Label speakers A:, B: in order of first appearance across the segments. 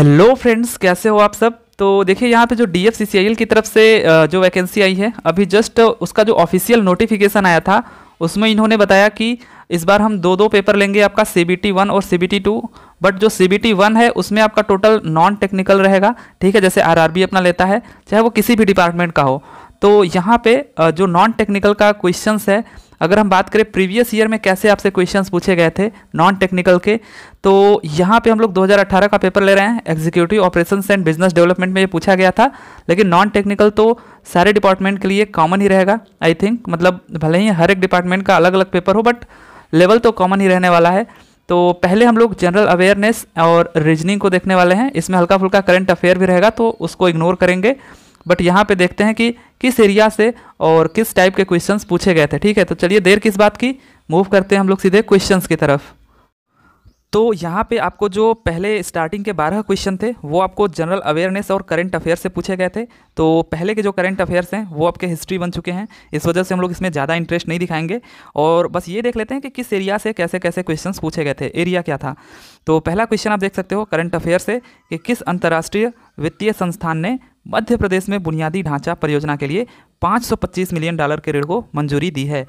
A: Hello friends कैसे हो आप सब तो देखिए यहाँ पे जो डी एफ की तरफ से जो वैकेंसी आई है अभी जस्ट उसका जो ऑफिशियल नोटिफिकेशन आया था उसमें इन्होंने बताया कि इस बार हम दो दो पेपर लेंगे आपका सी बी टी वन और C B T two but जो सी बी टी वन है उसमें आपका टोटल नॉन टेक्निकल रहेगा ठीक है जैसे आर आर बी अपना लेता है चाहे वो किसी भी डिपार्टमेंट का हो तो यहाँ पे जो नॉन टेक्निकल का क्वेश्चंस है अगर हम बात करें प्रीवियस ईयर में कैसे आपसे क्वेश्चंस पूछे गए थे नॉन टेक्निकल के तो यहाँ पे हम लोग 2018 का पेपर ले रहे हैं executive operation and business development में ये पूछा गया था लेकिन नॉन टेक्निकल तो सारे डिपार्टमेंट के लिए कॉमन ही रहेगा आई थिंक मतलब भले ही हर एक डिपार्टमेंट का अलग अलग पेपर हो बट लेवल तो कॉमन ही रहने वाला है तो पहले हम लोग जनरल अवेयरनेस और रीजनिंग को देखने वाले हैं इसमें हल्का फुल्का करंट अफेयर भी रहेगा तो उसको इग्नोर करेंगे बट यहाँ पे देखते हैं कि किस एरिया से और किस टाइप के क्वेश्चंस पूछे गए थे ठीक है तो चलिए देर किस बात की मूव करते हैं हम लोग सीधे क्वेश्चंस की तरफ तो यहाँ पे आपको जो पहले स्टार्टिंग के बारह क्वेश्चन थे वो आपको जनरल अवेयरनेस और करंट अफेयर से पूछे गए थे तो पहले के जो करंट अफेयर्स हैं वो आपके हिस्ट्री बन चुके हैं इस वजह से हम लोग इसमें ज़्यादा इंटरेस्ट नहीं दिखाएंगे और बस ये देख लेते हैं कि किस एरिया से कैसे कैसे क्वेश्चन पूछे गए थे एरिया क्या था तो पहला क्वेश्चन आप देख सकते हो करंट अफेयर से कि किस अंतर्राष्ट्रीय वित्तीय संस्थान ने मध्य प्रदेश में बुनियादी ढांचा परियोजना के लिए 525 मिलियन डॉलर के ऋण को मंजूरी दी है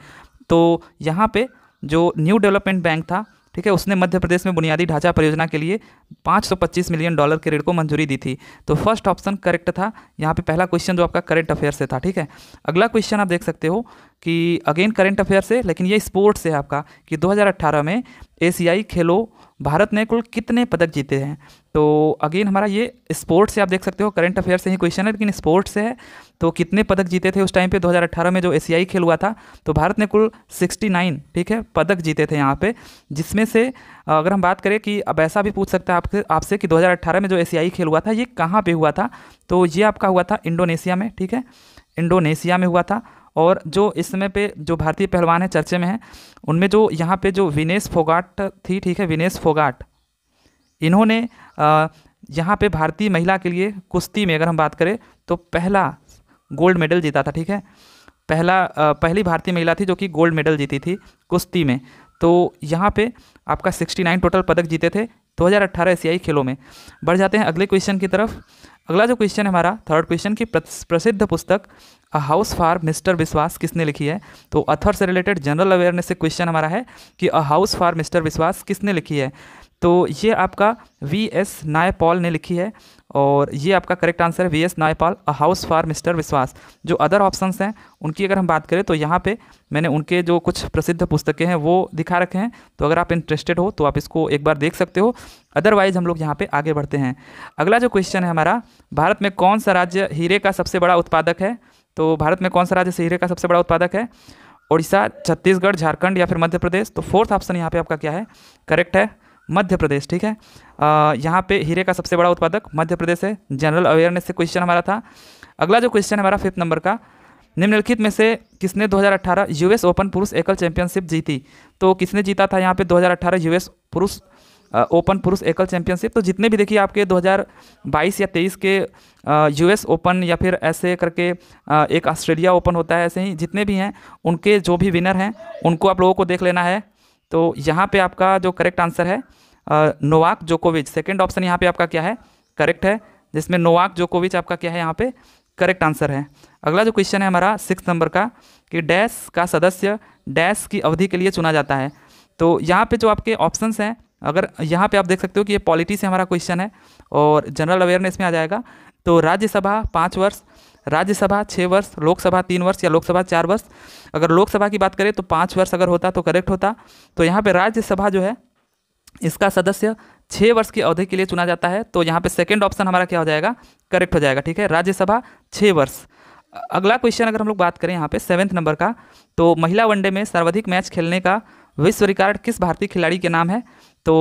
A: तो यहाँ पे जो न्यू डेवलपमेंट बैंक था ठीक है उसने मध्य प्रदेश में बुनियादी ढांचा परियोजना के लिए 525 मिलियन डॉलर के ऋण को मंजूरी दी थी तो फर्स्ट ऑप्शन करेक्ट था यहाँ पे पहला क्वेश्चन जो आपका करंट अफेयर से था ठीक है अगला क्वेश्चन आप देख सकते हो कि अगेन करंट अफेयर से लेकिन ये स्पोर्ट्स है आपका कि दो में एशियाई खेलों भारत ने कुल कितने पदक जीते हैं तो अगेन हमारा ये स्पोर्ट्स से आप देख सकते हो करंट अफेयर से ही क्वेश्चन है लेकिन स्पोर्ट्स से है तो कितने पदक जीते थे उस टाइम पे 2018 में जो एशियाई खेल हुआ था तो भारत ने कुल 69 ठीक है पदक जीते थे यहाँ पे जिसमें से अगर हम बात करें कि अब ऐसा भी पूछ सकते हैं आपसे आपसे कि 2018 में जो एशियाई खेल हुआ था ये कहाँ पर हुआ था तो ये आपका हुआ था इंडोनेशिया में ठीक है इंडोनेशिया में हुआ था और जो इस समय पे जो भारतीय पहलवान हैं चर्चे में हैं उनमें जो यहाँ पे जो विनेश फोगाट थी ठीक है विनेश फोगाट इन्होंने यहाँ पे भारतीय महिला के लिए कुश्ती में अगर हम बात करें तो पहला गोल्ड मेडल जीता था ठीक है पहला पहली भारतीय महिला थी जो कि गोल्ड मेडल जीती थी कुश्ती में तो यहाँ पर आपका सिक्सटी टोटल पदक जीते थे 2018 एशियाई खेलों में बढ़ जाते हैं अगले क्वेश्चन की तरफ अगला जो क्वेश्चन है हमारा थर्ड क्वेश्चन की प्रसिद्ध पुस्तक अ हाउस फॉर मिस्टर विश्वास किसने लिखी है तो अथर से रिलेटेड जनरल अवेयरनेस से क्वेश्चन हमारा है कि अ हाउस फॉर मिस्टर विश्वास किसने लिखी है तो ये आपका वी एस नायपॉल ने लिखी है और ये आपका करेक्ट आंसर है V S Naipaul a house for mister Biswas जो अदर ऑप्शंस हैं उनकी अगर हम बात करें तो यहाँ पे मैंने उनके जो कुछ प्रसिद्ध पुस्तकें हैं वो दिखा रखे हैं तो अगर आप इंटरेस्टेड हो तो आप इसको एक बार देख सकते हो अदरवाइज हम लोग यहाँ पर आगे बढ़ते हैं अगला जो क्वेश्चन है हमारा भारत में कौन सा राज्य हीरे का सबसे बड़ा उत्पादक है तो भारत में कौन सा राज्य हीरे का सबसे बड़ा उत्पादक है उड़ीसा छत्तीसगढ़ झारखंड या फिर मध्य प्रदेश तो फोर्थ ऑप्शन यहाँ पे आपका क्या है करेक्ट है मध्य प्रदेश ठीक है यहाँ पे हीरे का सबसे बड़ा उत्पादक मध्य प्रदेश है जनरल अवेयरनेस से क्वेश्चन हमारा था अगला जो क्वेश्चन है हमारा फिफ्थ नंबर का निम्नलिखित में से किसने 2018 यूएस ओपन पुरुष एकल चैंपियनशिप जीती तो किसने जीता था यहाँ पे 2018 यूएस पुरुष ओपन पुरुष एकल चैंपियनशिप तो जितने भी देखिए आपके 2022 या 23 के यूएस ओपन या फिर ऐसे करके एक ऑस्ट्रेलिया ओपन होता है ऐसे ही जितने भी हैं उनके जो भी विनर हैं उनको आप लोगों को देख लेना है तो यहाँ पे आपका जो करेक्ट आंसर है नोवाक जोकोविच सेकेंड ऑप्शन यहाँ पे आपका क्या है करेक्ट है जिसमें नोवाक जोकोविच आपका क्या है यहाँ पे करेक्ट आंसर है अगला जो क्वेश्चन है हमारा सिक्स नंबर का कि डैश का सदस्य डैश की अवधि के लिए चुना जाता है तो यहाँ पे जो आपके ऑप्शंस हैं अगर यहाँ पे आप देख सकते हो कि ये पॉलिटी से हमारा क्वेश्चन है और जनरल अवेयरनेस में आ जाएगा तो राज्यसभा पाँच वर्ष राज्यसभा छः वर्ष लोकसभा तीन वर्ष या लोकसभा चार वर्ष अगर लोकसभा की बात करें तो पाँच वर्ष अगर होता तो करेक्ट होता तो यहाँ पर राज्यसभा जो है इसका सदस्य छः वर्ष की अवधि के लिए चुना जाता है तो यहाँ पे सेकंड ऑप्शन हमारा क्या हो जाएगा करेक्ट हो जाएगा ठीक है राज्यसभा छः वर्ष अगला क्वेश्चन अगर हम लोग बात करें यहाँ पे सेवेंथ नंबर का तो महिला वनडे में सर्वाधिक मैच खेलने का विश्व रिकॉर्ड किस भारतीय खिलाड़ी के नाम है तो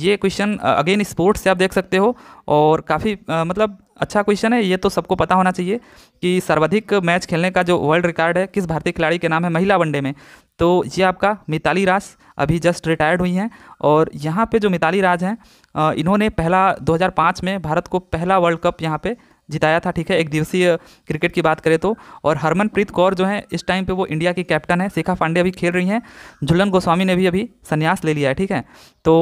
A: ये क्वेश्चन अगेन स्पोर्ट्स से आप देख सकते हो और काफ़ी मतलब अच्छा क्वेश्चन है ये तो सबको पता होना चाहिए कि सर्वाधिक मैच खेलने का जो वर्ल्ड रिकॉर्ड है किस भारतीय खिलाड़ी के नाम है महिला वनडे में तो ये आपका मिताली राज अभी जस्ट रिटायर्ड हुई हैं और यहाँ पे जो मिताली राज हैं इन्होंने पहला 2005 में भारत को पहला वर्ल्ड कप यहाँ पे जिताया था ठीक है एक दिवसीय क्रिकेट की बात करें तो और हरमनप्रीत कौर जो है इस टाइम पे वो इंडिया की कैप्टन है शिखा पांडे अभी खेल रही हैं झुलन गोस्वामी ने भी अभी संन्यास ले लिया है ठीक है तो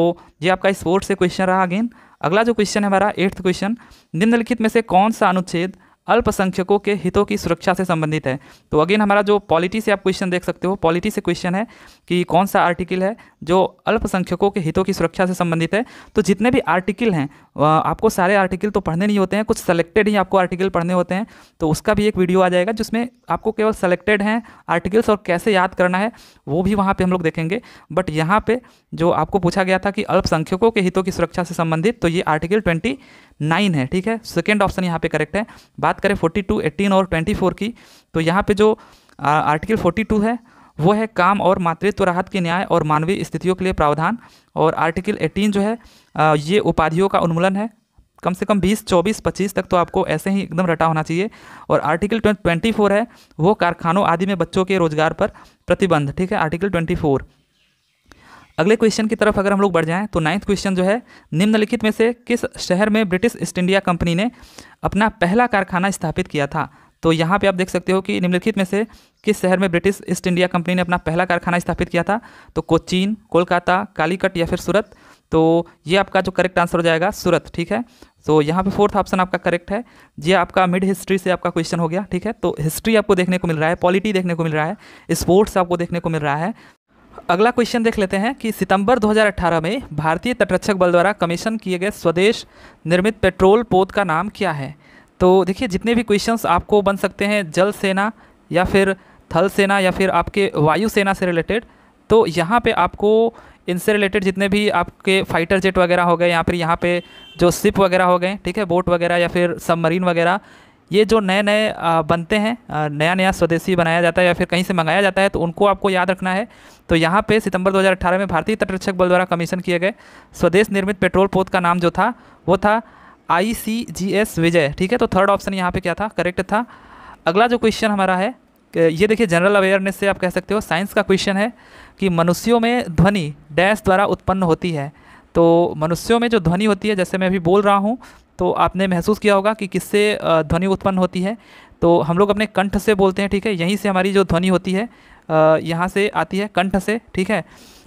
A: ये आपका स्पोर्ट्स से क्वेश्चन रहा अगेन अगला जो क्वेश्चन है हमारा एट्थ क्वेश्चन निम्नलिखित में से कौन सा अनुच्छेद अल्पसंख्यकों के हितों की सुरक्षा से संबंधित है तो अगेन हमारा जो पॉलिटी से आप क्वेश्चन देख सकते हो पॉलिटी से क्वेश्चन है कि कौन सा आर्टिकल है जो अल्पसंख्यकों के हितों की सुरक्षा से संबंधित है तो जितने भी आर्टिकल हैं आपको सारे आर्टिकल तो पढ़ने नहीं होते हैं कुछ सेलेक्टेड ही आपको आर्टिकल पढ़ने होते हैं तो उसका भी एक वीडियो आ जाएगा जिसमें आपको केवल सेलेक्टेड हैं आर्टिकल्स और कैसे याद करना है वो भी वहाँ पर हम लोग देखेंगे बट यहाँ पर जो आपको पूछा गया था कि अल्पसंख्यकों के हितों की सुरक्षा से संबंधित तो ये आर्टिकल ट्वेंटी नाइन है ठीक है सेकेंड ऑप्शन यहाँ पे करेक्ट है बात करें फोर्टी टू एटीन और ट्वेंटी फोर की तो यहाँ पे जो आ, आर्टिकल फोर्टी टू है वो है काम और मातृत्व राहत के न्याय और मानवीय स्थितियों के लिए प्रावधान और आर्टिकल एटीन जो है आ, ये उपाधियों का उन्मूलन है कम से कम 20, 24, 25 तक तो आपको ऐसे ही एकदम रटा होना चाहिए और आर्टिकल 24 है वो कारखानों आदि में बच्चों के रोजगार पर प्रतिबंध ठीक है आर्टिकल 24 अगले क्वेश्चन की तरफ अगर हम लोग बढ़ जाएं तो नाइन्थ क्वेश्चन जो है निम्नलिखित में से किस शहर में ब्रिटिश ईस्ट इंडिया कंपनी ने अपना पहला कारखाना स्थापित किया था तो यहाँ पे आप देख सकते हो कि निम्नलिखित में से किस शहर में ब्रिटिश ईस्ट इंडिया कंपनी ने अपना पहला कारखाना स्थापित किया था तो कोचीन कोलकाता कालीकट या फिर सूरत तो ये आपका जो करेक्ट आंसर हो जाएगा सूरत ठीक है तो यहाँ पे फोर्थ ऑप्शन आपका करेक्ट है ये आपका मिड हिस्ट्री से आपका क्वेश्चन हो गया ठीक है तो हिस्ट्री आपको देखने को मिल रहा है पॉलिटी देखने को मिल रहा है स्पोर्ट्स आपको देखने को मिल रहा है अगला क्वेश्चन देख लेते हैं कि सितंबर 2018 में भारतीय तटरक्षक बल द्वारा कमीशन किए गए स्वदेश निर्मित पेट्रोल पोत का नाम क्या है तो देखिए जितने भी क्वेश्चंस आपको बन सकते हैं जल सेना या फिर थल सेना या फिर आपके वायु सेना से रिलेटेड तो यहाँ पे आपको इनसे रिलेटेड जितने भी आपके फाइटर जेट वगैरह हो गए या फिर यहाँ पे जो सिप वगैरह हो गए ठीक है बोट वगैरह या फिर सबमरीन वगैरह ये जो नए नए बनते हैं नया नया स्वदेशी बनाया जाता है या फिर कहीं से मंगाया जाता है तो उनको आपको याद रखना है तो यहाँ पे सितंबर 2018 में भारतीय तटरक्षक बल द्वारा कमीशन किए गए स्वदेश निर्मित पेट्रोल पोत का नाम जो था वो था आई सी जी एस विजय ठीक है तो थर्ड ऑप्शन यहाँ पर क्या था करेक्ट था अगला जो क्वेश्चन हमारा है ये देखिए जनरल अवेयरनेस से आप कह सकते हो साइंस का क्वेश्चन है कि मनुष्यों में ध्वनि डैश द्वारा उत्पन्न होती है तो मनुष्यों में जो ध्वनि होती है जैसे मैं अभी बोल रहा हूँ तो आपने महसूस किया होगा कि किससे ध्वनि उत्पन्न होती है तो हम लोग अपने कंठ से बोलते हैं ठीक है यहीं से हमारी जो ध्वनि होती है यहाँ से आती है कंठ से ठीक है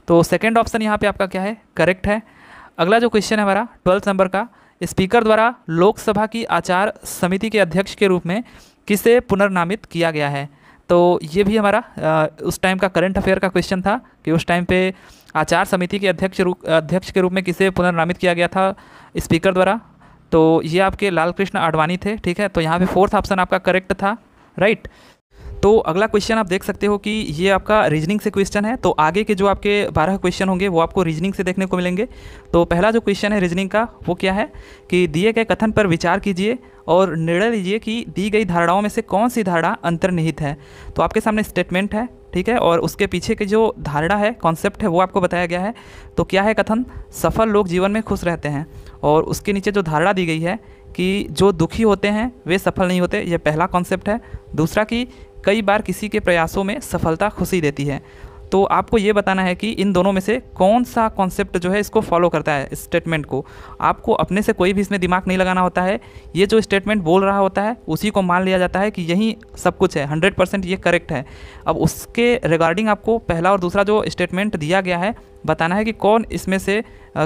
A: तो सेकेंड ऑप्शन यहाँ पर आपका क्या है करेक्ट है अगला जो क्वेश्चन है हमारा ट्वेल्थ नंबर का स्पीकर द्वारा लोकसभा की आचार समिति के अध्यक्ष के रूप में किसे पुनर्नामित किया गया है तो ये भी हमारा आ, उस टाइम का करंट अफेयर का क्वेश्चन था कि उस टाइम पे आचार समिति के अध्यक्ष रूप अध्यक्ष के रूप में किसे पुनर्नामित किया गया था स्पीकर द्वारा तो ये आपके लाल कृष्ण आडवाणी थे ठीक है तो यहाँ पे फोर्थ ऑप्शन आपका करेक्ट था राइट right? तो अगला क्वेश्चन आप देख सकते हो कि ये आपका रीजनिंग से क्वेश्चन है तो आगे के जो आपके बारह क्वेश्चन होंगे वो आपको रीजनिंग से देखने को मिलेंगे तो पहला जो क्वेश्चन है रीजनिंग का वो क्या है कि दिए गए कथन पर विचार कीजिए और निर्णय लीजिए कि दी गई धारणाओं में से कौन सी धारणा अंतर्निहित है तो आपके सामने स्टेटमेंट है ठीक है और उसके पीछे की जो धारणा है कॉन्सेप्ट है वो आपको बताया गया है तो क्या है कथन सफल लोग जीवन में खुश रहते हैं और उसके नीचे जो धारणा दी गई है कि जो दुखी होते हैं वे सफल नहीं होते यह पहला कॉन्सेप्ट है दूसरा कि कई बार किसी के प्रयासों में सफलता खुशी देती है तो आपको ये बताना है कि इन दोनों में से कौन सा कॉन्सेप्ट जो है इसको फॉलो करता है स्टेटमेंट को आपको अपने से कोई भी इसमें दिमाग नहीं लगाना होता है ये जो स्टेटमेंट बोल रहा होता है उसी को मान लिया जाता है कि यही सब कुछ है हंड्रेड परसेंट ये करेक्ट है अब उसके रिगार्डिंग आपको पहला और दूसरा जो स्टेटमेंट दिया गया है बताना है कि कौन इसमें से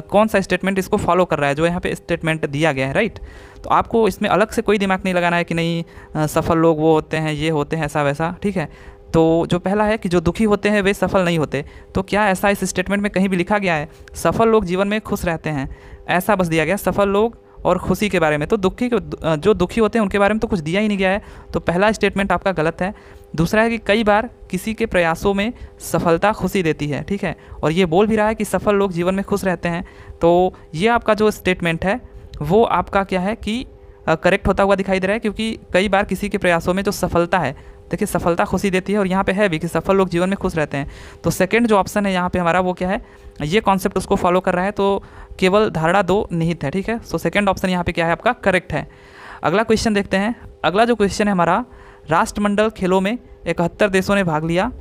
A: कौन सा स्टेटमेंट इसको फॉलो कर रहा है जो यहाँ पे स्टेटमेंट दिया गया है राइट तो आपको इसमें अलग से कोई दिमाग नहीं लगाना है कि नहीं सफल लोग वो होते हैं ये होते हैं ऐसा वैसा ठीक है तो जो पहला है कि जो दुखी होते हैं वे सफल नहीं होते तो क्या ऐसा इस स्टेटमेंट में कहीं भी लिखा गया है सफल लोग जीवन में खुश रहते हैं ऐसा बस दिया गया सफल लोग और खुशी के बारे में तो दुखी जो दुखी होते हैं उनके बारे में तो कुछ दिया ही नहीं गया है तो पहला स्टेटमेंट आपका गलत है दूसरा है कि कई बार किसी के प्रयासों में सफलता खुशी देती है ठीक है और ये बोल भी रहा है कि सफल लोग जीवन में खुश रहते हैं तो ये आपका जो स्टेटमेंट है वो आपका क्या है कि करेक्ट होता हुआ दिखाई दे रहा है क्योंकि कई बार किसी के प्रयासों में जो सफलता है देखिए सफलता खुशी देती है और यहाँ पे है भी कि सफल लोग जीवन में खुश रहते हैं तो सेकंड जो ऑप्शन है यहाँ पे हमारा वो क्या है ये कॉन्सेप्ट उसको फॉलो कर रहा है तो केवल धारणा दो निहित है ठीक है सो सेकेंड ऑप्शन यहाँ पे क्या है आपका करेक्ट है अगला क्वेश्चन देखते हैं अगला जो क्वेश्चन है हमारा राष्ट्रमंडल खेलों में इकहत्तर देशों ने भाग लिया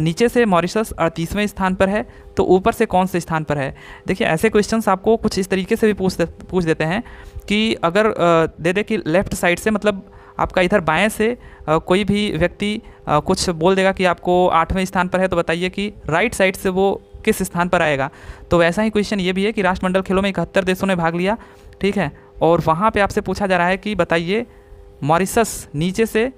A: नीचे से मॉरिशस अड़तीसवें स्थान पर है तो ऊपर से कौन से स्थान पर है देखिए ऐसे क्वेश्चंस आपको कुछ इस तरीके से भी पूछ दे, पूछ देते हैं कि अगर दे दे कि लेफ़्ट साइड से मतलब आपका इधर बाएं से कोई भी व्यक्ति कुछ बोल देगा कि आपको आठवें स्थान पर है तो बताइए कि राइट साइड से वो किस स्थान पर आएगा तो वैसा ही क्वेश्चन ये भी है कि राष्ट्रमंडल खेलों में इकहत्तर देशों ने भाग लिया ठीक है और वहाँ पर आपसे पूछा जा रहा है कि बताइए मॉरिसस नीचे से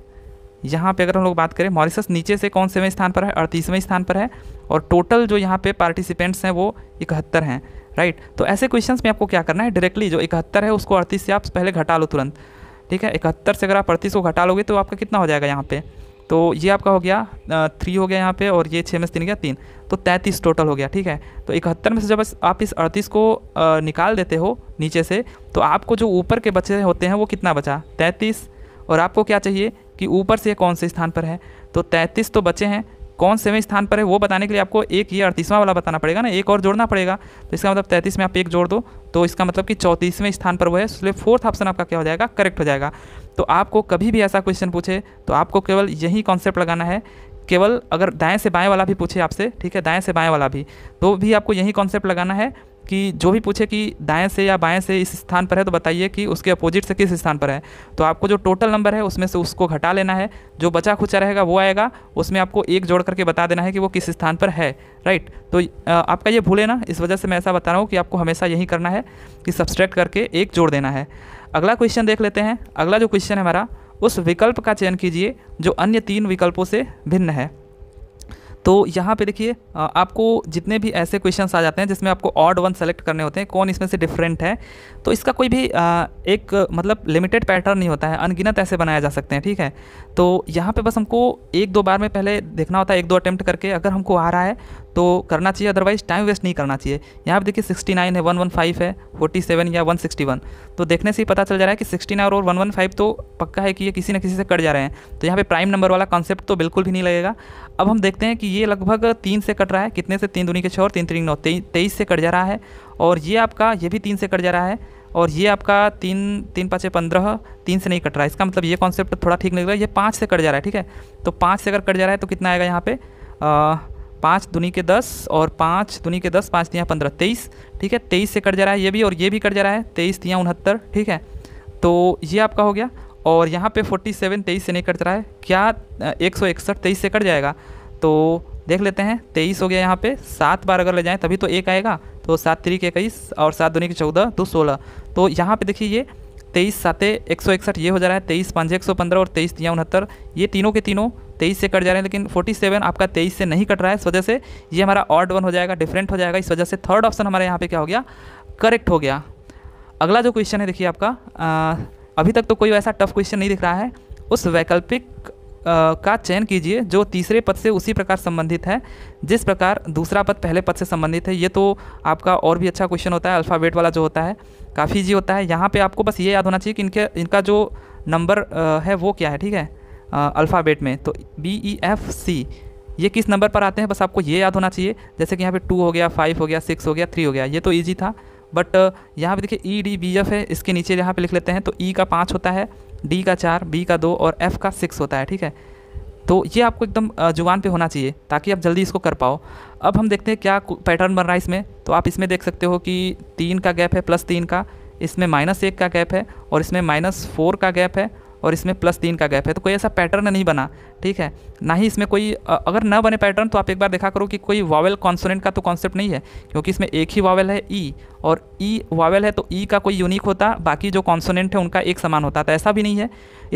A: यहाँ पे अगर हम लोग बात करें मॉरिसस नीचे से कौन सेवें स्थान पर है अड़तीसवें स्थान पर है और टोटल जो यहाँ पे पार्टिसिपेंट्स हैं वो इकहत्तर हैं राइट तो ऐसे क्वेश्चंस में आपको क्या करना है डायरेक्टली जो इकहत्तर है उसको अड़तीस से आप पहले घटा लो तुरंत ठीक है इकहत्तर से अगर आप अड़तीस को घटा लोगे तो आपका कितना हो जाएगा यहाँ पर तो ये आपका हो गया थ्री हो गया यहाँ पे और ये छः में से तीन गया तीन तो तैंतीस टोटल हो गया ठीक है तो इकहत्तर में से जब आप इस अड़तीस को निकाल देते हो नीचे से तो आपको जो ऊपर के बच्चे होते हैं वो कितना बचा तैंतीस और आपको क्या चाहिए कि ऊपर से कौन से स्थान पर है तो तैंतीस तो बचे हैं कौन सेवें स्थान पर है वो बताने के लिए आपको एक ये अड़तीसवां वाला बताना पड़ेगा ना एक और जोड़ना पड़ेगा तो इसका मतलब तैंतीस में आप एक जोड़ दो तो इसका मतलब कि चौंतीसवें स्थान पर वो है इसलिए फोर्थ ऑप्शन आपका क्या हो जाएगा करेक्ट हो जाएगा तो आपको कभी भी ऐसा क्वेश्चन पूछे तो आपको केवल यही कॉन्सेप्ट लगाना है केवल अगर दाएँ से बाएँ वाला भी पूछे आपसे ठीक है दाएँ से बाएँ वाला भी तो भी आपको यही कॉन्सेप्ट लगाना है कि जो भी पूछे कि दाएं से या बाएं से इस स्थान पर है तो बताइए कि उसके अपोजिट से किस स्थान पर है तो आपको जो टोटल नंबर है उसमें से उसको घटा लेना है जो बचा खुचा रहेगा वो आएगा उसमें आपको एक जोड़ करके बता देना है कि वो किस स्थान पर है राइट तो आपका ये भूले ना इस वजह से मैं ऐसा बता रहा हूँ कि आपको हमेशा यही करना है कि सब्सट्रैक्ट करके एक जोड़ देना है अगला क्वेश्चन देख लेते हैं अगला जो क्वेश्चन है हमारा उस विकल्प का चयन कीजिए जो अन्य तीन विकल्पों से भिन्न है तो यहाँ पे देखिए आपको जितने भी ऐसे क्वेश्चन आ जाते हैं जिसमें आपको ऑड वन सेलेक्ट करने होते हैं कौन इसमें से डिफरेंट है तो इसका कोई भी आ, एक मतलब लिमिटेड पैटर्न नहीं होता है अनगिनत ऐसे बनाए जा सकते हैं ठीक है तो यहाँ पे बस हमको एक दो बार में पहले देखना होता है एक दो अटैम्प्ट करके अगर हमको आ रहा है तो करना चाहिए अदरवाइज टाइम वेस्ट नहीं करना चाहिए यहाँ पर देखिए सिक्सटी है वन है फोर्टी या वन तो देखने से ही पता चल जा रहा है कि सिक्सटी और वन तो पक्का है कि ये किसी न किसी से कट जा रहे हैं तो यहाँ पर प्राइम नंबर वाला कॉन्सेप्ट तो बिल्कुल भी नहीं लगेगा अब हम देखते हैं कि ये लगभग तीन से कट रहा है कितने से तीन दुनी के छः और तीन तीन नौ तेईस से कट जा रहा है और ये आपका ये भी तीन से कट जा रहा है और ये आपका तीन तीन पाँच पंद्रह तीन से नहीं कट रहा है इसका मतलब ये कॉन्सेप्ट थोड़ा ठीक नहीं लग रहा है ये पाँच से कट जा रहा है ठीक है तो पाँच से अगर कट जा रहा है तो कितना आएगा यहाँ पे पाँच दुनी के दस और पाँच दुनी के दस पाँच तियाँ पंद्रह तेईस ठीक है तेईस से कट जा रहा है ये भी और ये भी कट जा रहा है तेईस तियाँ उनहत्तर ठीक है तो ये आपका हो गया और यहाँ पे 47 तेईस से नहीं कट रहा है क्या एक सौ इकसठ तेईस से कट जाएगा तो देख लेते हैं तेईस हो गया यहाँ पे सात बार अगर ले जाएँ तभी तो एक आएगा तो सात तीन के इक्कीस और सात दूनी के चौदह तो सोलह तो यहाँ पे देखिए ये तेईस सातें एक सौ इकसठ ये हो जा रहा है तेईस पाँच एक सौ पंद्रह और तेईस तीन उनहत्तर ये तीनों के तीनों तेईस से कट जा रहे हैं लेकिन फोर्टी सेवन आपका तेईस से नहीं कट रहा है इस वजह से ये हमारा ऑड वन हो जाएगा डिफरेंट हो जाएगा इस वजह से थर्ड ऑप्शन हमारे यहाँ पे क्या हो गया करेक्ट हो गया अगला जो क्वेश्चन है देखिए आपका आ, अभी तक तो कोई ऐसा टफ क्वेश्चन नहीं दिख रहा है उस वैकल्पिक का चयन कीजिए जो तीसरे पद से उसी प्रकार संबंधित है जिस प्रकार दूसरा पद पहले पद से संबंधित है ये तो आपका और भी अच्छा क्वेश्चन होता है अल्फ़ाबेट वाला जो होता है काफ़ी जी होता है यहाँ पे आपको बस ये याद होना चाहिए कि इनके इनका जो नंबर है वो क्या है ठीक है अल्फ़ाबेट में तो बी ई एफ सी ये किस नंबर पर आते हैं बस आपको ये याद होना चाहिए जैसे कि यहाँ पर टू हो गया फाइव हो गया सिक्स हो गया थ्री हो गया ये तो ईजी था बट uh, यहाँ पे देखिए ई डी बी एफ है इसके नीचे यहाँ पे लिख लेते हैं तो ई e का पाँच होता है डी का चार बी का दो और एफ़ का सिक्स होता है ठीक है तो ये आपको एकदम जुबान पे होना चाहिए ताकि आप जल्दी इसको कर पाओ अब हम देखते हैं क्या पैटर्न बन रहा है इसमें तो आप इसमें देख सकते हो कि तीन का गैप है प्लस तीन का इसमें माइनस एक का गैप है और इसमें माइनस फोर का गैप है और इसमें प्लस तीन का गैप है तो कोई ऐसा पैटर्न नहीं बना ठीक है ना ही इसमें कोई अगर ना बने पैटर्न तो आप एक बार देखा करो कि कोई वावेल कॉन्सोनेंट का तो कॉन्सेप्ट नहीं है क्योंकि इसमें एक ही वावेल है ई e, और ई e वावेल है तो ई e का कोई यूनिक होता बाकी जो कॉन्सोनेंट है उनका एक समान होता तो ऐसा भी नहीं है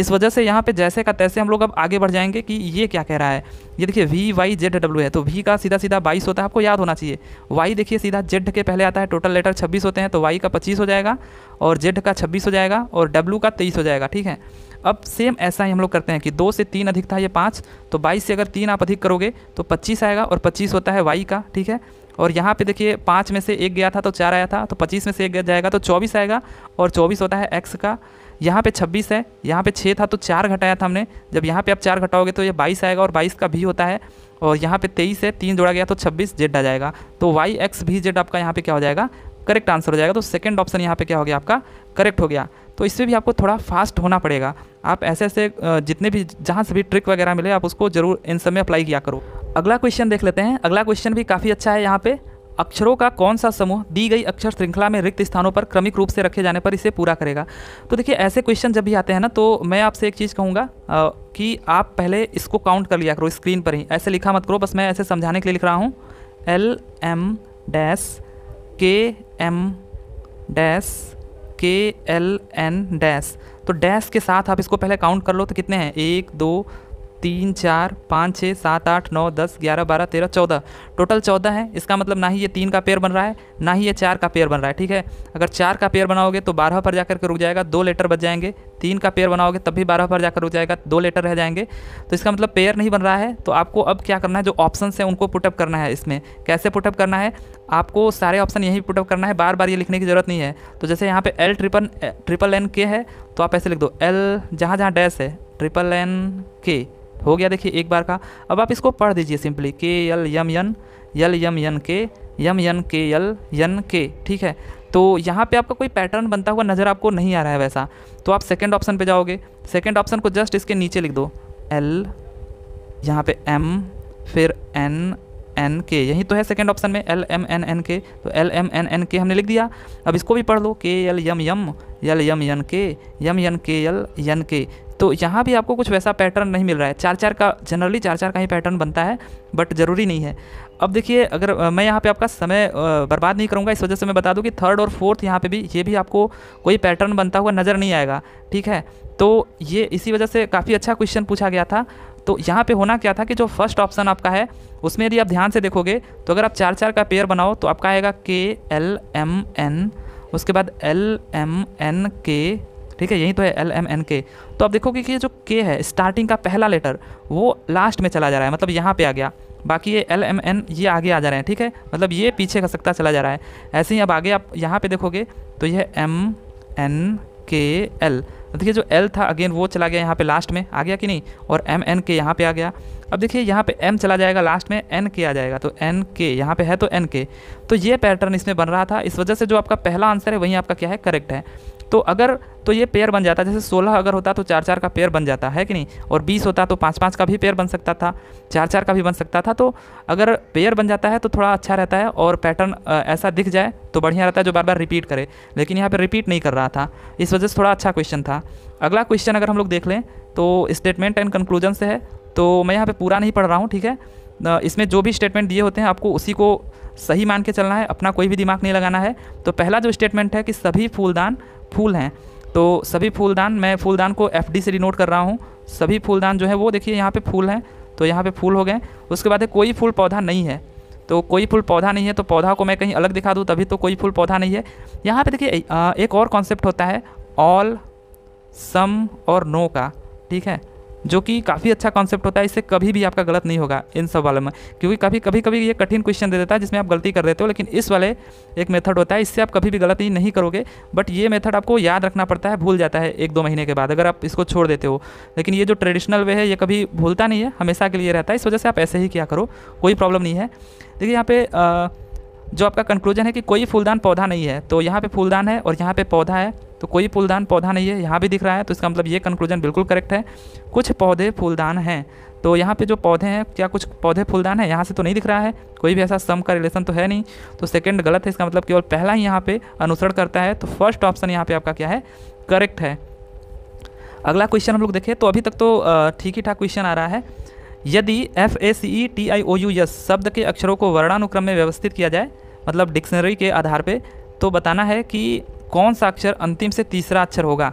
A: इस वजह से यहाँ पे जैसे का तैसे हम लोग अब आगे बढ़ जाएंगे कि ये क्या कह रहा है ये देखिए वी वाई जेड डब्ल्यू है तो वी का सीधा सीधा बाईस होता है आपको याद होना चाहिए वाई देखिए सीधा जेड के पहले आता है टोटल लेटर छब्बीस होते हैं तो वाई का पच्चीस हो जाएगा और जेड का छब्बीस हो जाएगा और डब्ल्यू का तेईस हो जाएगा ठीक है अब सेम ऐसा ही हम लोग करते हैं कि दो से तीन अधिक था ये पाँच तो बाईस से अगर तीन आप अधिक करोगे तो पच्चीस आएगा और पच्चीस होता है वाई का ठीक है और यहाँ पे देखिए पाँच में से एक गया था तो चार आया था तो पच्चीस में से एक जाएगा तो चौबीस आएगा और चौबीस होता है एक्स का यहाँ पे 26 है यहाँ पे 6 था तो चार घटाया था हमने जब यहाँ पे आप चार घटाओगे तो ये 22 आएगा और 22 का भी होता है और यहाँ पे 23 है तीन जोड़ा गया तो 26 जेड आ जाएगा तो वाई एक्स भी जेड आपका यहाँ पे क्या हो जाएगा करेक्ट आंसर हो जाएगा तो सेकंड ऑप्शन यहाँ पे क्या हो गया आपका करेक्ट हो गया तो इससे भी आपको थोड़ा फास्ट होना पड़ेगा आप ऐसे ऐसे जितने भी जहाँ से भी ट्रिक वगैरह मिले आप उसको ज़रूर इन सब में अप्लाई किया करो अगला क्वेश्चन देख लेते हैं अगला क्वेश्चन भी काफ़ी अच्छा है यहाँ पे अक्षरों का कौन सा समूह दी गई अक्षर श्रृंखला में रिक्त स्थानों पर क्रमिक रूप से रखे जाने पर इसे पूरा करेगा तो देखिए ऐसे क्वेश्चन जब भी आते हैं ना तो मैं आपसे एक चीज़ कहूँगा कि आप पहले इसको काउंट कर लिया करो स्क्रीन पर ही ऐसे लिखा मत करो बस मैं ऐसे समझाने के लिए लिख रहा हूँ L M dash K M dash K L N dash तो डैश के साथ आप इसको पहले काउंट कर लो तो कितने हैं एक दो तीन चार पाँच छः सात आठ नौ दस ग्यारह बारह तेरह चौदह टोटल चौदह है इसका मतलब ना ही ये तीन का पेयर बन रहा है ना ही ये चार का पेयर बन रहा है ठीक है अगर चार का पेयर बनाओगे तो बारह पर जाकर के रुक जाएगा दो लेटर बच जाएंगे तीन का पेयर बनाओगे तब भी बारह पर जाकर रुक जाएगा दो लेटर रह जाएंगे तो इसका मतलब पेयर नहीं बन रहा है तो आपको अब क्या करना है जो ऑप्शन है उनको पुटअप करना है इसमें कैसे पुटअप करना है आपको सारे ऑप्शन यहीं पुटअप करना है बार बार ये लिखने की ज़रूरत नहीं है तो जैसे यहाँ पर एल ट्रिपल ट्रिपल एन के है तो आप ऐसे लिख दो एल जहाँ जहाँ डैश है ट्रिपल एन के हो गया देखिए एक बार का अब आप इसको पढ़ दीजिए सिंपली के एल यम यन यल यम यन के यम यन के यल यन के ठीक है तो यहाँ पे आपका कोई पैटर्न बनता हुआ नज़र आपको नहीं आ रहा है वैसा तो आप सेकंड ऑप्शन पे जाओगे सेकंड ऑप्शन को जस्ट इसके नीचे लिख दो एल यहाँ पे एम फिर एन एन के यही तो है सेकंड ऑप्शन में L M N N K तो एल एम एन एन के हमने लिख दिया अब इसको भी पढ़ लो के एल यम यम यल यम यन के यम यन के यल यन के तो यहाँ भी आपको कुछ वैसा पैटर्न नहीं मिल रहा है चार चार का जनरली चार चार का ही पैटर्न बनता है बट ज़रूरी नहीं है अब देखिए अगर मैं यहाँ पे आपका समय बर्बाद नहीं करूँगा इस वजह से मैं बता दूँ कि थर्ड और फोर्थ यहाँ पे भी ये भी आपको कोई पैटर्न बनता हुआ नज़र नहीं आएगा ठीक है तो ये इसी वजह से काफ़ी अच्छा क्वेश्चन पूछा गया था तो यहाँ पे होना क्या था कि जो फर्स्ट ऑप्शन आपका है उसमें यदि आप ध्यान से देखोगे तो अगर आप चार चार का पेयर बनाओ तो आपका आएगा के एल एम एन उसके बाद एल एम एन के ठीक है यही तो है एल एम एन के तो आप देखोगे कि ये जो के है स्टार्टिंग का पहला लेटर वो लास्ट में चला जा रहा है मतलब यहाँ पे आ गया बाकी ये एल एम एन ये आगे आ जा रहे हैं ठीक है मतलब ये पीछे का सकता चला जा रहा है ऐसे ही अब आगे आप यहाँ पे देखोगे तो यह एम एन के एल देखिए जो एल था अगेन वो चला गया यहाँ पे लास्ट में आ गया कि नहीं और एम एन के यहाँ पे आ गया अब देखिए यहाँ पे एम चला जाएगा लास्ट में एन के आ जाएगा तो एन के यहाँ पे है तो एन के तो ये पैटर्न इसमें बन रहा था इस वजह से जो आपका पहला आंसर है वहीं आपका क्या है करेक्ट है तो अगर तो ये पेयर बन जाता जैसे सोलह अगर होता तो चार चार का पेयर बन जाता है कि नहीं और बीस होता तो पाँच पाँच का भी पेयर बन सकता था चार चार का भी बन सकता था तो अगर पेयर बन जाता है तो थोड़ा अच्छा रहता है और पैटर्न ऐसा दिख जाए तो बढ़िया रहता है जो बार बार रिपीट करे लेकिन यहाँ पर रिपीट नहीं कर रहा था इस वजह से थोड़ा अच्छा क्वेश्चन था अगला क्वेश्चन अगर हम लोग देख लें तो स्टेटमेंट एंड कंक्लूजन से है तो मैं यहाँ पर पूरा नहीं पढ़ रहा हूँ ठीक है इसमें जो भी स्टेटमेंट दिए होते हैं आपको उसी को सही मान के चलना है अपना कोई भी दिमाग नहीं लगाना है तो पहला जो स्टेटमेंट है कि सभी फूलदान फूल हैं तो सभी फूलदान मैं फूलदान को एफ से रिनोट कर रहा हूँ सभी फूलदान जो है वो देखिए यहाँ पे फूल हैं तो यहाँ पे फूल हो गए उसके बाद कोई फूल पौधा नहीं है तो कोई फूल पौधा नहीं है तो पौधा को मैं कहीं अलग दिखा दूँ तभी तो कोई फूल पौधा नहीं है यहाँ पे देखिए एक और कॉन्सेप्ट होता है ऑल सम और नो का ठीक है जो कि काफ़ी अच्छा कॉन्सेप्ट होता है इससे कभी भी आपका गलत नहीं होगा इन सब वालों में क्योंकि कभी कभी कभी ये कठिन क्वेश्चन दे देता है जिसमें आप गलती कर देते हो लेकिन इस वाले एक मेथड होता है इससे आप कभी भी गलती नहीं करोगे बट ये मेथड आपको याद रखना पड़ता है भूल जाता है एक दो महीने के बाद अगर आप इसको छोड़ देते हो लेकिन ये जो ट्रेडिशनल वे है ये कभी भूलता नहीं है हमेशा के लिए रहता है इस वजह से आप ऐसे ही क्या करो कोई प्रॉब्लम नहीं है देखिए यहाँ पे जो आपका कंक्लूजन है कि कोई फूलदान पौधा नहीं है तो यहाँ पे फूलदान है और यहाँ पे पौधा है तो कोई फूलदान पौधा नहीं है यहाँ भी दिख रहा है तो इसका मतलब ये कंक्लूजन बिल्कुल करेक्ट है कुछ पौधे फूलदान हैं तो यहाँ पे जो पौधे हैं क्या कुछ पौधे फूलदान हैं यहाँ से तो नहीं दिख रहा है कोई भी ऐसा सम का रिलेशन तो है नहीं तो सेकंड गलत है इसका मतलब केवल पहला ही यहाँ पे अनुसरण करता है तो फर्स्ट ऑप्शन यहाँ पे आपका क्या है करेक्ट है अगला क्वेश्चन हम लोग देखें तो अभी तक तो ठीक ही ठाक क्वेश्चन आ रहा है यदि F A C E T I O U S शब्द के अक्षरों को वर्णानुक्रम में व्यवस्थित किया जाए मतलब डिक्शनरी के आधार पर तो बताना है कि कौन सा अक्षर अंतिम से तीसरा अक्षर होगा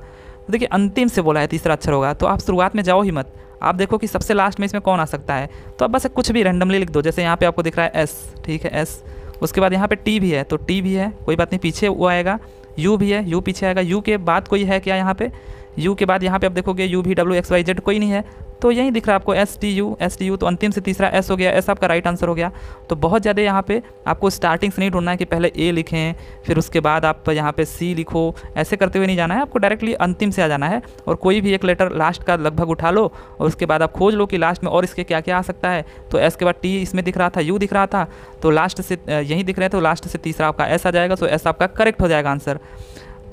A: तो देखिए अंतिम से बोला है तीसरा अक्षर होगा तो आप शुरुआत में जाओ ही मत आप देखो कि सबसे लास्ट में इसमें कौन आ सकता है तो आप बस कुछ भी रैंडमली लिख दो जैसे यहाँ पे आपको दिख रहा है एस ठीक है एस उसके बाद यहाँ पे टी भी है तो टी भी है कोई बात नहीं पीछे वो आएगा यू भी है यू पीछे आएगा यू के बाद कोई है क्या यहाँ पे यू के बाद यहाँ पे आप देखोगे यू भी डब्ल्यू एक्स वाई जेड कोई नहीं है तो यही दिख रहा है आपको S T U S T U तो अंतिम से तीसरा एस हो गया एस आपका राइट आंसर हो गया तो बहुत ज़्यादा यहाँ पे आपको स्टार्टिंग से नहीं ढूंढना है कि पहले ए लिखें फिर उसके बाद आप यहाँ पे सी लिखो ऐसे करते हुए नहीं जाना है आपको डायरेक्टली अंतिम से आ जाना है और कोई भी एक लेटर लास्ट का लगभग उठा लो और उसके बाद आप खोज लो कि लास्ट में और इसके क्या क्या आ सकता है तो एस के बाद टी इसमें दिख रहा था यू दिख रहा था तो लास्ट से यही दिख रहे थे तो लास्ट से तीसरा आपका एस आ जाएगा तो एस आपका करेक्ट हो जाएगा आंसर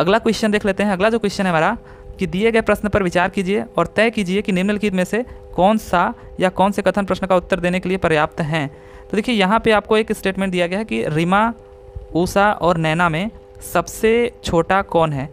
A: अगला क्वेश्चन देख लेते हैं अगला जो क्वेश्चन है हमारा कि दिए गए प्रश्न पर विचार कीजिए और तय कीजिए कि निम्नलिखित में से कौन सा या कौन से कथन प्रश्न का उत्तर देने के लिए पर्याप्त हैं तो देखिए यहाँ पे आपको एक स्टेटमेंट दिया गया है कि रीमा ऊषा और नैना में सबसे छोटा कौन है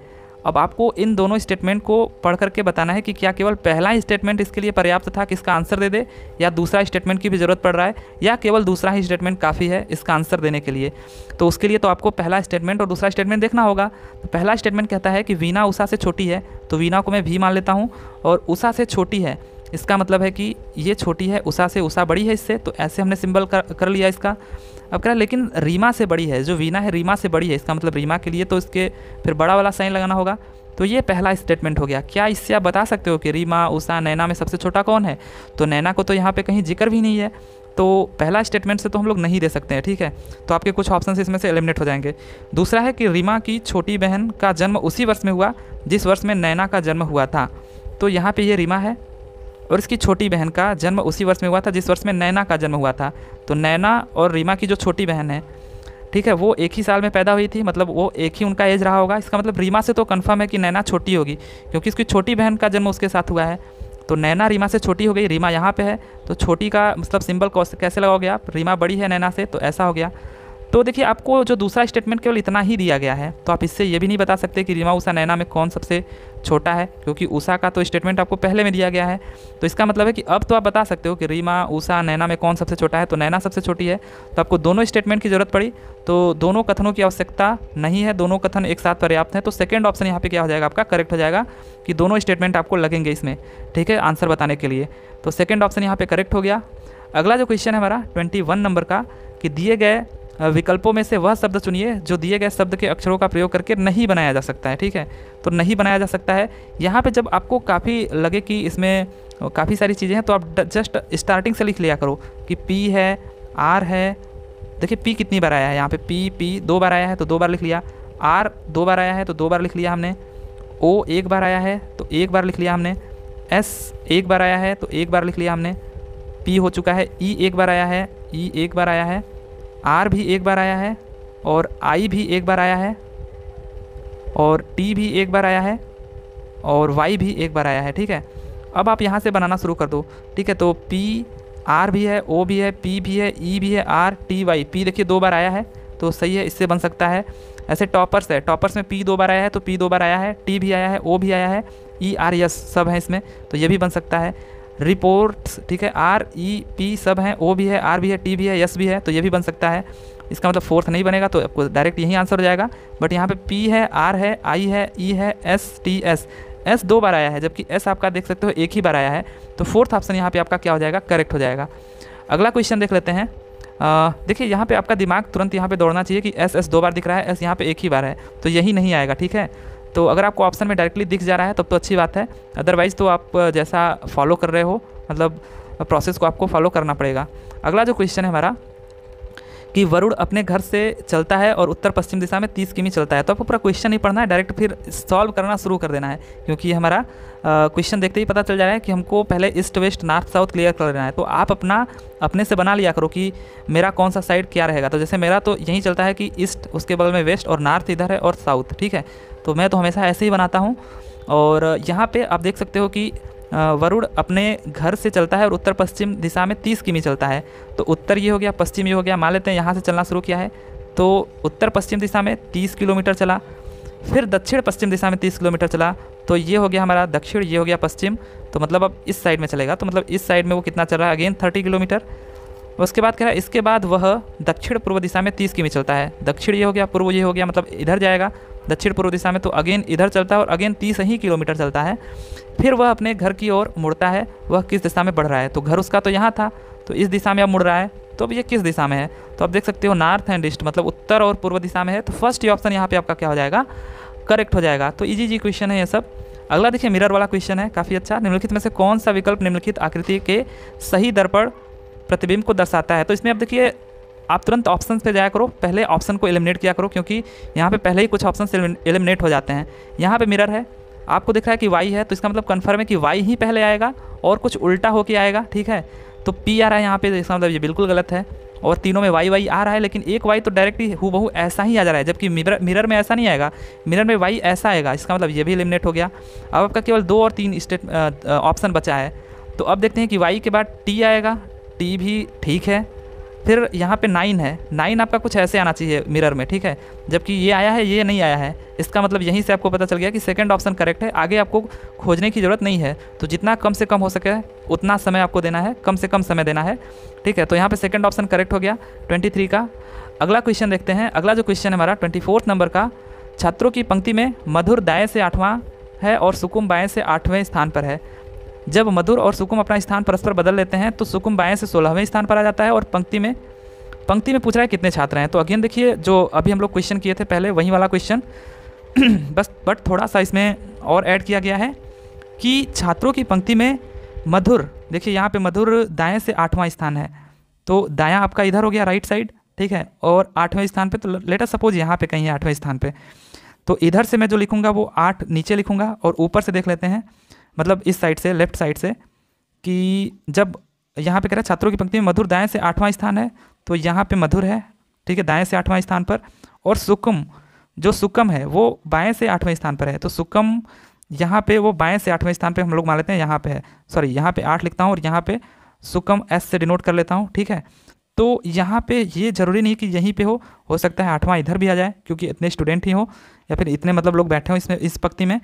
A: अब आपको इन दोनों स्टेटमेंट को पढ़ करके बताना है कि क्या केवल पहला स्टेटमेंट इसके लिए पर्याप्त था कि इसका आंसर दे दे या दूसरा स्टेटमेंट की भी ज़रूरत पड़ रहा है या केवल दूसरा ही स्टेटमेंट काफ़ी है इसका आंसर देने के लिए तो उसके लिए तो आपको पहला स्टेटमेंट और दूसरा स्टेटमेंट देखना होगा तो पहला स्टेटमेंट कहता है कि वीना उषा से छोटी है तो वीना को मैं भी मान लेता हूँ और उषा से छोटी है इसका मतलब है कि ये छोटी है उषा से उषा बड़ी है इससे तो ऐसे हमने सिंबल कर, कर लिया इसका अब कह रहा लेकिन रीमा से बड़ी है जो वीना है रीमा से बड़ी है इसका मतलब रीमा के लिए तो इसके फिर बड़ा वाला साइन लगाना होगा तो ये पहला स्टेटमेंट हो गया क्या इससे आप बता सकते हो कि रीमा उषा नैना में सबसे छोटा कौन है तो नैना को तो यहाँ पर कहीं जिक्र भी नहीं है तो पहला स्टेटमेंट से तो हम लोग नहीं दे सकते हैं ठीक है तो आपके कुछ ऑप्शन इसमें से एलिमिनेट हो जाएंगे दूसरा है कि रीमा की छोटी बहन का जन्म उसी वर्ष में हुआ जिस वर्ष में नैना का जन्म हुआ था तो यहाँ पे ये रीमा है और इसकी छोटी बहन का जन्म उसी वर्ष में हुआ था जिस वर्ष में नैना का जन्म हुआ था तो नैना और रीमा की जो छोटी बहन है ठीक है वो एक ही साल में पैदा हुई थी मतलब वो एक ही उनका एज रहा होगा इसका मतलब रीमा से तो कन्फर्म है कि नैना छोटी होगी क्योंकि उसकी छोटी बहन का जन्म उसके साथ हुआ है तो नैना रीमा से छोटी हो गई रीमा यहाँ पे है तो छोटी का मतलब सिंबल कैसे लगाओगे आप रीमा बड़ी है नैना से तो ऐसा हो गया तो देखिए आपको जो दूसरा स्टेटमेंट केवल इतना ही दिया गया है तो आप इससे ये भी नहीं बता सकते कि रीमा उषा नैना में कौन सबसे छोटा है क्योंकि उषा का तो स्टेटमेंट आपको पहले में दिया गया है तो इसका मतलब है कि अब तो आप बता सकते हो कि रीमा उषा नैना में कौन सबसे छोटा है तो नैना सबसे छोटी है तो आपको दोनों स्टेटमेंट की ज़रूरत पड़ी तो दोनों कथनों की आवश्यकता नहीं है दोनों कथन एक साथ पर्याप्त हैं तो सेकेंड ऑप्शन यहाँ पर क्या हो जाएगा आपका करेक्ट हो जाएगा कि दोनों स्टेटमेंट आपको लगेंगे इसमें ठीक है आंसर बताने के लिए तो सेकेंड ऑप्शन यहाँ पर करेक्ट हो गया अगला जो क्वेश्चन है हमारा ट्वेंटी वन नंबर का कि दिए गए विकल्पों में से वह शब्द चुनिए जो दिए गए शब्द के अक्षरों का प्रयोग करके नहीं बनाया जा सकता है ठीक है तो नहीं बनाया जा सकता है यहाँ पे जब आपको काफ़ी लगे कि इसमें काफ़ी सारी चीज़ें हैं तो आप जस्ट स्टार्टिंग से लिख लिया करो कि पी है आर है देखिए पी कितनी बार आया है यहाँ पर पी पी दो बार आया है तो दो बार लिख लिया आर दो बार आया है तो दो बार लिख लिया हमने ओ एक बार आया है तो एक बार लिख लिया हमने एस एक बार आया है तो एक बार लिख लिया हमने पी हो चुका है ई e एक बार आया है ई e एक बार आया है आर भी एक बार आया है और आई भी एक बार आया है और टी भी एक बार आया है और वाई भी एक बार आया है ठीक है अब आप यहाँ से बनाना शुरू कर दो ठीक है तो पी आर भी है ओ भी है पी भी है ई e भी है आर टी वाई पी देखिए दो बार आया है तो सही है इससे बन सकता है ऐसे टॉपर्स है टॉपर्स में पी दो बार आया है तो पी दो बार आया है टी भी आया है ओ भी आया है ई आर यस सब है इसमें तो ये भी बन सकता है रिपोर्ट्स ठीक है आर ई पी सब हैं ओ भी है आर भी है टी भी है एस भी है तो ये भी बन सकता है इसका मतलब फोर्थ नहीं बनेगा तो आपको डायरेक्ट यही आंसर हो जाएगा बट यहाँ पे पी है आर है आई है ई है एस टी एस एस दो बार आया है जबकि एस आपका देख सकते हो एक ही बार आया है तो फोर्थ ऑप्शन यहाँ पे आपका क्या हो जाएगा करेक्ट हो जाएगा अगला क्वेश्चन देख लेते हैं देखिए यहाँ पे आपका दिमाग तुरंत यहाँ पे दौड़ना चाहिए कि एस एस दो बार दिख रहा है एस यहाँ पे एक ही बार है तो यही नहीं आएगा ठीक है तो अगर आपको ऑप्शन में डायरेक्टली दिख जा रहा है तब तो अच्छी बात है अदरवाइज़ तो आप जैसा फॉलो कर रहे हो मतलब प्रोसेस को आपको फॉलो करना पड़ेगा अगला जो क्वेश्चन है हमारा कि वरुण अपने घर से चलता है और उत्तर पश्चिम दिशा में तीस किमी चलता है तो आपको पूरा क्वेश्चन ही पढ़ना है डायरेक्ट फिर सॉल्व करना शुरू कर देना है क्योंकि हमारा क्वेश्चन देखते ही पता चल जा रहा है कि हमको पहले east west north south clear कर लेना है तो आप अपना अपने से बना लिया करो कि मेरा कौन सा साइड क्या रहेगा तो जैसे मेरा तो यही चलता है कि ईस्ट उसके बगल में वेस्ट और नॉर्थ इधर है और साउथ ठीक है तो मैं तो हमेशा ऐसे ही बनाता हूँ और यहाँ पे आप देख सकते हो कि वरुण अपने घर से चलता है और उत्तर पश्चिम दिशा में तीस किमी चलता है तो उत्तर ये हो गया पश्चिम ये हो गया मान लेते हैं यहाँ से चलना शुरू किया है तो उत्तर पश्चिम दिशा में तीस किलोमीटर चला फिर दक्षिण पश्चिम दिशा में तीस किलोमीटर चला तो ये हो गया हमारा दक्षिण ये हो गया पश्चिम तो मतलब अब इस साइड में चलेगा तो मतलब इस साइड में वो कितना चल रहा है अगेन थर्टी किलोमीटर उसके बाद कह रहा है इसके बाद वह दक्षिण पूर्व दिशा में तीस किमी चलता है दक्षिण ये हो गया पूर्व ये हो गया मतलब इधर जाएगा दक्षिण पूर्व दिशा में तो अगेन इधर चलता है और अगेन तीस ही किलोमीटर चलता है फिर वह अपने घर की ओर मुड़ता है वह किस दिशा में बढ़ रहा है तो घर उसका तो यहाँ था तो इस दिशा में अब मुड़ रहा है तो अब ये किस दिशा में है तो आप देख सकते हो नॉर्थ एंड ईस्ट मतलब उत्तर और पूर्व दिशा में है तो फर्स्ट ये ऑप्शन यहाँ पे आपका क्या हो जाएगा करेक्ट हो जाएगा तो इजी जी क्वेश्चन है ये सब अगला देखिए मिरर वाला क्वेश्चन है काफ़ी अच्छा निम्नलिखित में से कौन सा विकल्प निम्नलिखित आकृति के सही दर्पण प्रतिबिंब को दर्शाता है तो इसमें आप देखिए आप तुरंत ऑप्शन पे जाया करो पहले ऑप्शन को एलिमिनेट किया करो क्योंकि यहाँ पे पहले ही कुछ ऑप्शन एलिमिनेट हो जाते हैं यहाँ पे मिरर है आपको दिख रहा है कि वाई है तो इसका मतलब कन्फर्म है कि वाई ही पहले आएगा और कुछ उल्टा होके आएगा ठीक है तो पी आ रहा है यहाँ पर इसका मतलब ये बिल्कुल गलत है और तीनों में वाई वाई आ रहा है लेकिन एक वाई तो डायरेक्टली हु बहू ऐसा ही आ जा रहा है जबकि मिरर मिरर में ऐसा नहीं आएगा मिरर में वाई ऐसा आएगा इसका मतलब ये भी एलिमिनेट हो गया अब आपका केवल दो और तीन स्टेट ऑप्शन बचा है तो अब देखते हैं कि वाई के बाद टी आएगा टी भी ठीक है फिर यहाँ पे नाइन है नाइन आपका कुछ ऐसे आना चाहिए मिरर में ठीक है जबकि ये आया है ये नहीं आया है इसका मतलब यहीं से आपको पता चल गया कि सेकंड ऑप्शन करेक्ट है आगे आपको खोजने की ज़रूरत नहीं है तो जितना कम से कम हो सके उतना समय आपको देना है कम से कम समय देना है ठीक है तो यहाँ पर सेकेंड ऑप्शन करेक्ट हो गया ट्वेंटी का अगला क्वेश्चन देखते हैं अगला जो क्वेश्चन है हमारा ट्वेंटी नंबर का छात्रों की पंक्ति में मधुर दाएँ से आठवां है और सुकुम बाएँ से आठवें स्थान पर है जब मधुर और सुकुम अपना स्थान परस्पर बदल लेते हैं तो सुकुम बाएँ से सोलहवें स्थान पर आ जाता है और पंक्ति में पंक्ति में पूछ रहा है कितने छात्र हैं तो अगेन देखिए जो अभी हम लोग क्वेश्चन किए थे पहले वहीं वाला क्वेश्चन बस बट थोड़ा सा इसमें और ऐड किया गया है कि छात्रों की पंक्ति में मधुर देखिए यहाँ पे मधुर दाएँ से आठवां स्थान है तो दाया आपका इधर हो गया राइट साइड ठीक है और आठवें स्थान पे तो लेटर सपोज यहाँ पे कहीं है आठवें स्थान पे तो इधर से मैं जो लिखूँगा वो आठ नीचे लिखूँगा और ऊपर से देख लेते हैं मतलब इस साइड से लेफ्ट साइड से कि जब यहाँ पे कह रहा है छात्रों की पंक्ति में मधुर दाएँ से आठवां स्थान है तो यहाँ पे मधुर है ठीक है दाएँ से आठवां स्थान पर और सुकम जो सुकम है वो बाएँ से आठवें स्थान पर है तो सुकम यहाँ पे वो बाएँ से आठवें स्थान पे हम लोग मान लेते हैं यहाँ पे है सॉरी यहाँ पे आठ लिखता हूँ और यहाँ पे सुकम एस से डिनोट कर लेता हूँ ठीक है तो यहाँ पे ये ज़रूरी नहीं कि यहीं पे हो हो सकता है आठवां इधर भी आ जाए क्योंकि इतने स्टूडेंट ही हो या फिर इतने मतलब लोग बैठे हों इसमें इस पंक्ति में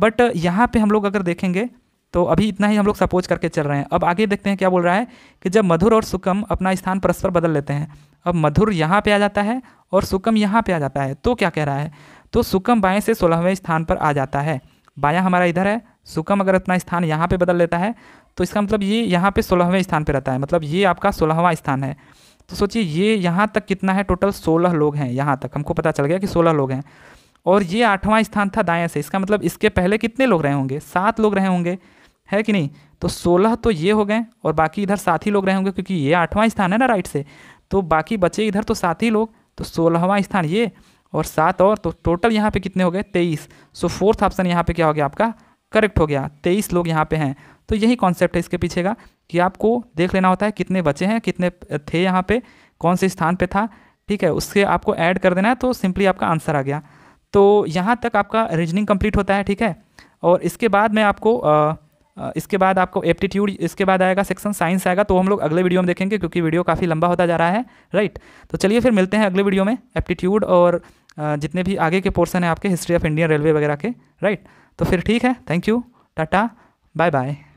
A: बट uh, यहाँ पे हम लोग अगर देखेंगे तो अभी इतना ही हम लोग सपोज करके चल रहे हैं अब आगे देखते हैं क्या बोल रहा है कि जब मधुर और सुकम अपना स्थान परस्पर बदल लेते हैं अब मधुर यहाँ पे आ जाता है और सुकम यहाँ पे आ जाता है तो क्या कह रहा है तो सुकम बाएँ से सोलहवें स्थान पर आ जाता है बाया हमारा इधर है सुकम अगर अपना स्थान यहाँ पर बदल लेता है तो इसका मतलब ये यहाँ पे सोलहवें स्थान पे रहता है मतलब ये आपका सोलहवां स्थान है तो सोचिए ये यहाँ तक कितना है टोटल सोलह लोग हैं यहाँ तक हमको पता चल गया कि सोलह लोग हैं और ये आठवां स्थान था दाएँ से इसका मतलब इसके पहले कितने लोग रहे होंगे सात लोग रहे होंगे है कि नहीं तो सोलह तो ये हो गए और बाकी इधर सात ही लोग रहे होंगे क्योंकि ये आठवां स्थान है ना राइट से तो बाकी बचे इधर तो सात ही लोग तो सोलहवां स्थान ये और सात और तो टोटल यहाँ पे कितने हो गए तेईस सो फोर्थ ऑप्शन यहाँ पे क्या हो गया आपका करेक्ट हो गया तेईस लोग यहाँ पे हैं तो यही कॉन्सेप्ट है इसके पीछे का कि आपको देख लेना होता है कितने बचे हैं कितने थे यहाँ पे कौन से स्थान पे था ठीक है उसके आपको ऐड कर देना है तो सिंपली आपका आंसर आ गया तो यहाँ तक आपका रीजनिंग कंप्लीट होता है ठीक है और इसके बाद मैं आपको आ, इसके बाद आपको एप्टीट्यूड इसके बाद आएगा सेक्शन साइंस आएगा तो हम लोग अगले वीडियो में देखेंगे क्योंकि वीडियो काफ़ी लंबा होता जा रहा है राइट तो चलिए फिर मिलते हैं अगले वीडियो में एप्टीट्यूड और जितने भी आगे के पोर्सन हैं आपके हिस्ट्री ऑफ इंडियन रेलवे वगैरह के राइट तो फिर ठीक है थैंक यू टाटा बाय बाय